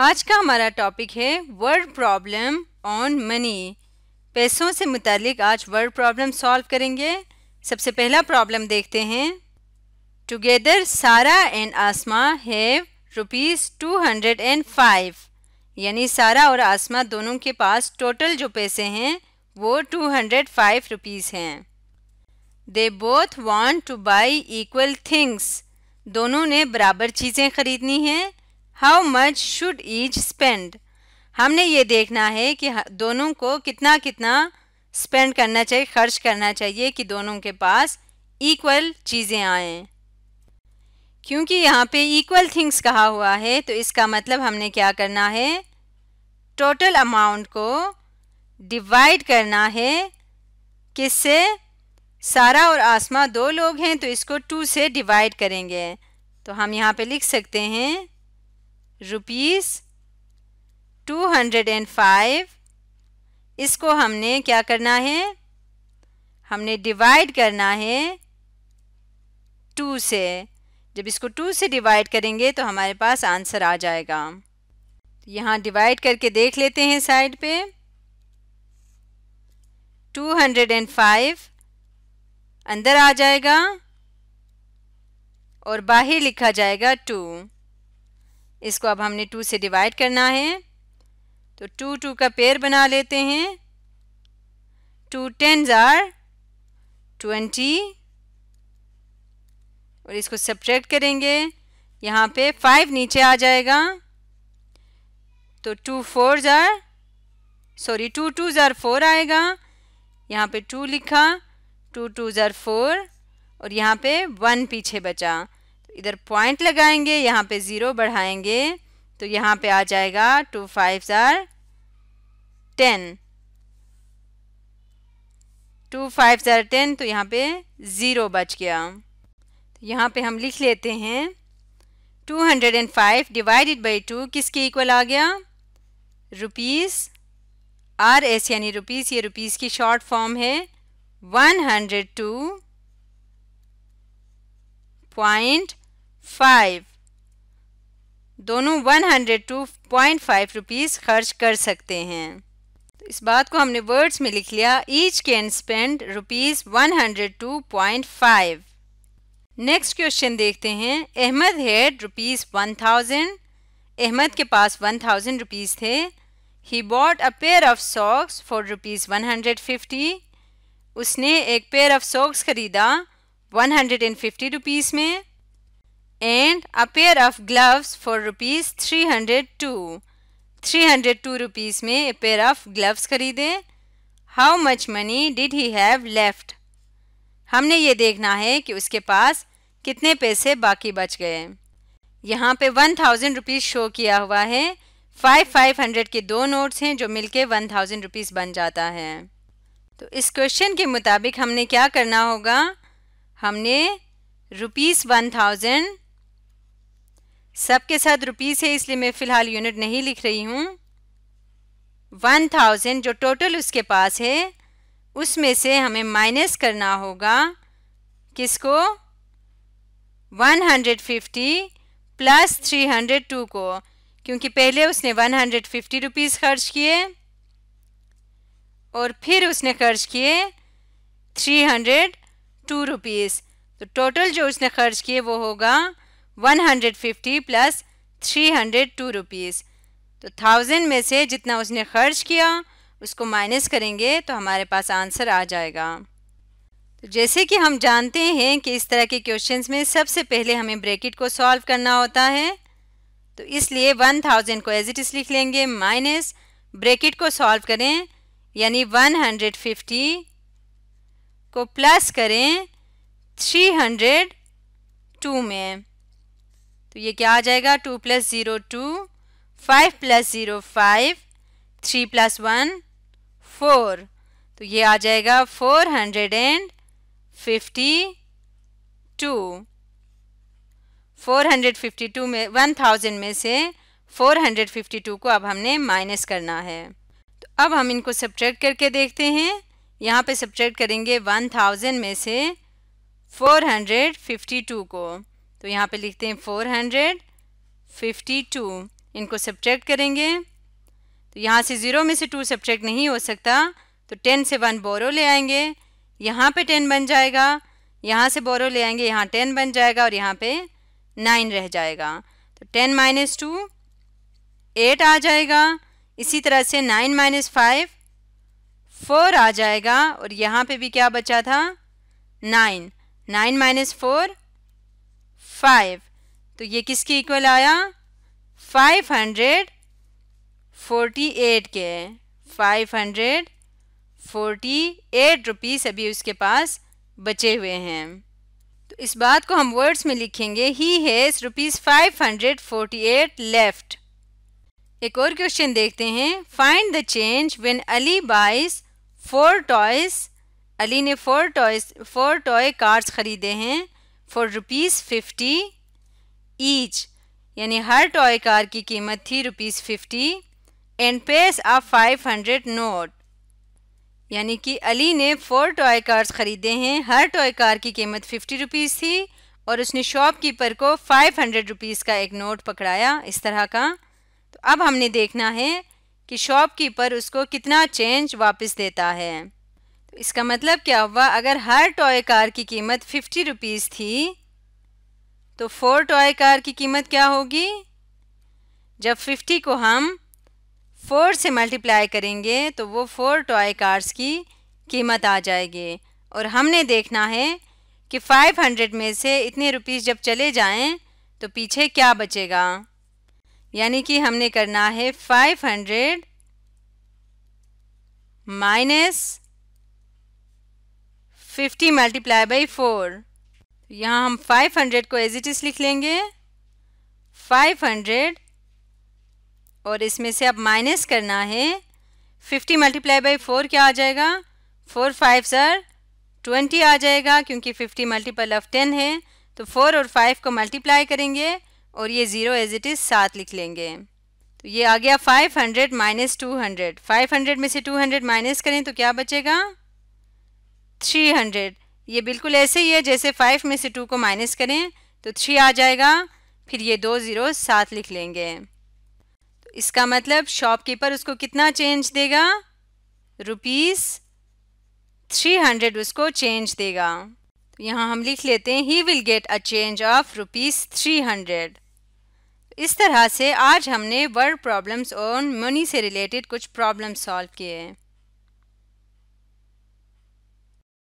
आज का हमारा टॉपिक है वर्ड प्रॉब्लम ऑन मनी पैसों से मुतलिक आज वर्ड प्रॉब्लम सॉल्व करेंगे सबसे पहला प्रॉब्लम देखते हैं together Sara and Asma have rupees two hundred and five यानी सारा और आसमा दोनों के पास टोटल जो पैसे हैं वो टू हंड्रेड फाइव रुपीज़ हैं they both want to buy equal things दोनों ने बराबर चीज़ें खरीदनी हैं how much should each spend हमने ये देखना है कि दोनों को कितना कितना स्पेंड करना चाहिए खर्च करना चाहिए कि दोनों के पास इक्वल चीज़ें आएँ क्योंकि यहाँ पे इक्वल थिंग्स कहा हुआ है तो इसका मतलब हमने क्या करना है टोटल अमाउंट को डिवाइड करना है किससे सारा और आसमा दो लोग हैं तो इसको टू से डिवाइड करेंगे तो हम यहाँ पे लिख सकते हैं rupees two hundred and five इसको हमने क्या करना है हमने डिवाइड करना है टू से जब इसको टू से डिवाइड करेंगे तो हमारे पास आंसर आ जाएगा यहाँ डिवाइड करके देख लेते हैं साइड पे टू हंड्रेड एंड फाइव अंदर आ जाएगा और बाहर लिखा जाएगा टू इसको अब हमने टू से डिवाइड करना है तो टू टू का पेयर बना लेते हैं टू टेन ज़ार ट्वेंटी और इसको सब्ट्रैक्ट करेंगे यहाँ पे फाइव नीचे आ जाएगा तो two four are sorry two two are four आएगा यहाँ पे टू लिखा टू टू ज़ार फोर और यहाँ पे वन पीछे बचा इधर पॉइंट लगाएंगे यहाँ पे ज़ीरो बढ़ाएंगे तो यहाँ पे आ जाएगा two five are ten two five are ten तो यहाँ पे ज़ीरो बच गया तो यहाँ पे हम लिख लेते हैं two hundred and five divided by two किसके इक्वल आ गया रुपीज़ आर एस यानी रुपीज़ ये रुपीज़ की शॉर्ट फॉर्म है one hundred two point five दोनों one hundred two point five rupees खर्च कर सकते हैं तो इस बात को हमने वर्ड्स में लिख लिया each can spend rupees one hundred two point five next question देखते हैं Ahmed had rupees one thousand Ahmed के पास वन थाउजेंड रुपीज़ थे he bought a pair of socks for rupees one hundred fifty उसने एक पेयर ऑफ सॉक्स खरीदा one hundred and fifty rupees में and a pair of gloves for rupees 302. 302 rupees में a pair of gloves खरीदे How much money did he have left? हमने ये देखना है कि उसके पास कितने पैसे बाकी बच गए यहाँ पे वन थाउजेंड रुपीज़ शो किया हुआ है फाइव फाइव हंड्रेड के दो नोट्स हैं जो मिलके वन थाउजेंड रुपीज़ बन जाता है तो इस क्वेश्चन के मुताबिक हमने क्या करना होगा हमने रुपीज़ वन थाउजेंड सबके साथ रुपीस है इसलिए मैं फ़िलहाल यूनिट नहीं लिख रही हूँ वन थाउजेंड जो टोटल उसके पास है उसमें से हमें माइनस करना होगा किसको one hundred fifty plus three hundred two को क्योंकि पहले उसने वन हंड्रेड फिफ्टी रुपीज़ खर्च किए और फिर उसने खर्च किए थ्री हंड्रेड टू रुपीज़ तो टोटल जो उसने खर्च किए वो होगा 150 प्लस 302 रुपीस तो थाउजेंड में से जितना उसने खर्च किया उसको माइनस करेंगे तो हमारे पास आंसर आ जाएगा तो जैसे कि हम जानते हैं कि इस तरह के क्वेश्चंस में सबसे पहले हमें ब्रैकेट को सॉल्व करना होता है तो इसलिए 1000 को एज इट इस लिख लेंगे माइनस ब्रैकेट को सॉल्व करें यानी 150 को प्लस करें 302 में तो ये क्या आ जाएगा two plus zero two five plus zero five three plus one four तो ये आ जाएगा four hundred and fifty two four hundred fifty two में वन थाउजेंड में से फोर हंड्रेड फिफ्टी टू को अब हमने माइनस करना है तो अब हम इनको सब्ट्रैक्ट करके देखते हैं यहाँ पे सब्ट्रैक्ट करेंगे वन थाउजेंड में से फोर हंड्रेड फिफ्टी टू को तो यहाँ पे लिखते हैं फोर हंड्रेड फिफ्टी टू इनको सब्ट्रैक्ट करेंगे तो यहाँ से ज़ीरो में से टू सब्ट्रैक्ट नहीं हो सकता तो टेन से वन बोरो ले आएंगे यहाँ पे टेन बन जाएगा यहाँ से बोरो ले आएंगे यहाँ टेन बन जाएगा और यहाँ पे नाइन रह जाएगा तो टेन माइनस टू एट आ जाएगा इसी तरह से नाइन माइनस फाइव फोर आ जाएगा और यहाँ पे भी क्या बचा था nine nine minus four five तो ये किसके इक्वल आया फाइव हंड्रेड फोर्टी एट के five hundred forty eight rupees अभी उसके पास बचे हुए हैं तो इस बात को हम वर्ड्स में लिखेंगे he has rupees five hundred forty eight left एक और क्वेश्चन देखते हैं find the change when Ali buys four toys Ali ने four toys four toy cars ख़रीदे हैं फॉर रुपीज़ फिफ्टी ईच यानी हर टॉय कार की कीमत थी rupees fifty and pays a five hundred note यानी कि अली ने फोर टॉय कार्स ख़रीदे हैं हर टॉय कार की कीमत फ़िफ्टी रुपीज़ थी और उसने शॉपकीपर को फ़ाइव हंड्रेड रुपीज़ का एक नोट पकड़ाया इस तरह का तो अब हमने देखना है कि शॉपकीपर उसको कितना चेंज वापस देता है तो इसका मतलब क्या हुआ अगर हर टॉय कार की कीमत फिफ्टी रुपीज़ थी तो फोर टॉय कार की कीमत क्या होगी जब फिफ्टी को हम फोर से मल्टीप्लाई करेंगे तो वो फोर टॉय कार्स की कीमत आ जाएगी और हमने देखना है कि 500 में से इतने रुपीज़ जब चले जाएं तो पीछे क्या बचेगा यानी कि हमने करना है 500 minus fifty multiply by four यहाँ हम फाइव हंड्रेड को एज इट इज़ लिख लेंगे फाइव हंड्रेड और इसमें से अब माइनस करना है फिफ्टी मल्टीप्लाई बाई फोर क्या आ जाएगा फोर फाइव सर ट्वेंटी आ जाएगा क्योंकि फिफ्टी मल्टीपल ऑफ टेन है तो फोर और फाइव को मल्टीप्लाई करेंगे और ये ज़ीरो एज इट इज़ सात लिख लेंगे तो ये आ गया five hundred minus two hundred five hundred में से टू हंड्रेड माइनस करें तो क्या बचेगा थ्री हंड्रेड ये बिल्कुल ऐसे ही है जैसे फाइव में से टू को माइनस करें तो थ्री आ जाएगा फिर ये दो ज़ीरो सात लिख लेंगे तो इसका मतलब शॉपकीपर उसको कितना चेंज देगा रुपीज़ थ्री हंड्रेड उसको चेंज देगा तो यहाँ हम लिख लेते हैं he will get a change of rupees three hundred इस तरह से आज हमने वर्ड प्रॉब्लम्स और मनी से रिलेटेड कुछ प्रॉब्लम सॉल्व किए